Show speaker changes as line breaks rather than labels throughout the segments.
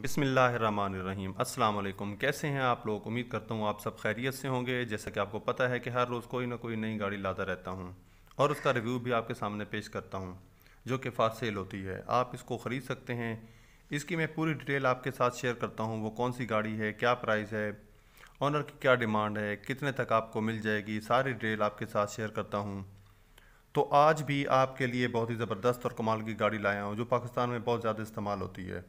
बिसमीम् अल्लाम कैसे हैं आप लोग उम्मीद करता हूँ आप सब खैरियत से होंगे जैसा कि आपको पता है कि हर रोज़ कोई ना कोई नई गाड़ी लाता रहता हूँ और उसका रिव्यू भी आपके सामने पेश करता हूँ जो कि फास्ट सेल होती है आप इसको ख़रीद सकते हैं इसकी मैं पूरी डिटेल आपके साथ शेयर करता हूँ वो कौन सी गाड़ी है क्या प्राइस है ऑनर की क्या डिमांड है कितने तक आपको मिल जाएगी सारी डिटेल आपके साथ शेयर करता हूँ तो आज भी आपके लिए बहुत ही ज़बरदस्त और कमाल की गाड़ी लाया हूँ जो पाकिस्तान में बहुत ज़्यादा इस्तेमाल होती है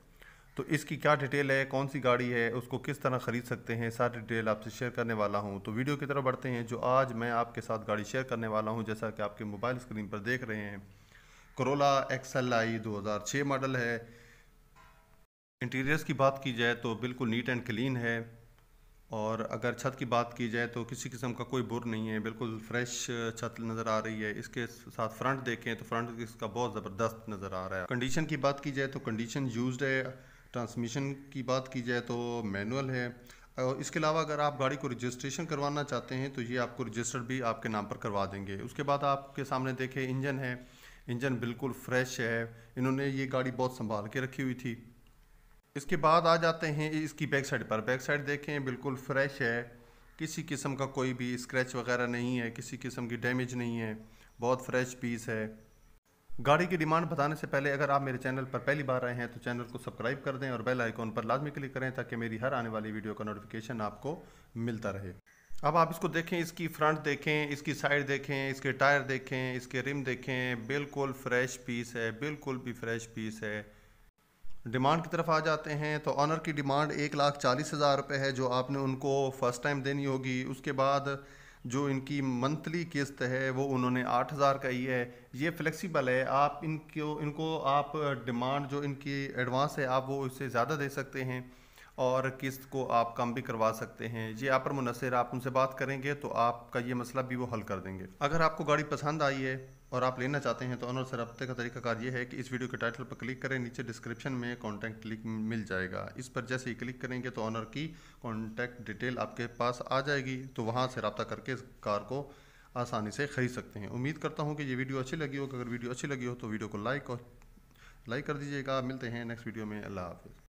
तो इसकी क्या डिटेल है कौन सी गाड़ी है उसको किस तरह ख़रीद सकते हैं सारी डिटेल आपसे शेयर करने वाला हूं तो वीडियो की तरफ बढ़ते हैं जो आज मैं आपके साथ गाड़ी शेयर करने वाला हूं जैसा कि आपके मोबाइल स्क्रीन पर देख रहे हैं करोला एक्स एल आई दो हज़ार छः मॉडल है इंटीरियर्स की बात की जाए तो बिल्कुल नीट एंड क्लीन है और अगर छत की बात की जाए तो किसी किस्म का कोई बुर नहीं है बिल्कुल फ्रेश छत नज़र आ रही है इसके साथ फ्रंट देखें तो फ्रंट इसका बहुत ज़बरदस्त नज़र आ रहा है कंडीशन की बात की जाए तो कंडीशन यूज्ड है ट्रांसमिशन की बात की जाए तो मैनुअल है और इसके अलावा अगर आप गाड़ी को रजिस्ट्रेशन करवाना चाहते हैं तो ये आपको रजिस्टर भी आपके नाम पर करवा देंगे उसके बाद आपके सामने देखें इंजन है इंजन बिल्कुल फ्रेश है इन्होंने ये गाड़ी बहुत संभाल के रखी हुई थी इसके बाद आ जाते हैं इसकी बैक साइड पर बैक साइड देखें बिल्कुल फ्रेश है किसी किस्म का कोई भी स्क्रैच वगैरह नहीं है किसी किस्म की डैमेज नहीं है बहुत फ्रेश पीस है गाड़ी की डिमांड बताने से पहले अगर आप मेरे चैनल पर पहली बार आए हैं तो चैनल को सब्सक्राइब कर दें और बेल आइकॉन पर लाजमी क्लिक करें ताकि मेरी हर आने वाली वीडियो का नोटिफिकेशन आपको मिलता रहे अब आप इसको देखें इसकी फ्रंट देखें इसकी साइड देखें इसके टायर देखें इसके रिम देखें बिल्कुल फ्रेश पीस है बिल्कुल भी फ्रेश पीस है डिमांड की तरफ आ जाते हैं तो ऑनर की डिमांड एक लाख चालीस हज़ार रुपये है जो आपने उनको फ़र्स्ट टाइम देनी होगी उसके बाद जो इनकी मंथली किस्त है वो उन्होंने आठ हज़ार का ही है ये फ्लेक्सिबल है आप इनको इनको आप डिमांड जो इनकी एडवांस है आप वो इससे ज़्यादा दे सकते हैं और किस्त को आप कम भी करवा सकते हैं ये आप पर मुनसर आप उनसे बात करेंगे तो आपका ये मसला भी वो हल कर देंगे अगर आपको गाड़ी पसंद आई है और आप लेना चाहते हैं तो अनर से रबते का तरीकाकार ये है कि इस वीडियो के टाइटल पर क्लिक करें नीचे डिस्क्रिप्शन में कॉन्टैक्ट लिंक मिल जाएगा इस पर जैसे ही क्लिक करेंगे तो ऑनर की कॉन्टैक्ट डिटेल आपके पास आ जाएगी तो वहाँ से रबता करके इस कार को आसानी से ख़रीद सकते हैं उम्मीद करता हूँ कि ये वीडियो अच्छी लगी हो अगर वीडियो अच्छी लगी हो तो वीडियो को लाइक और लाइक कर दीजिएगा मिलते हैं नेक्स्ट वीडियो में अल्लाह हाफिज़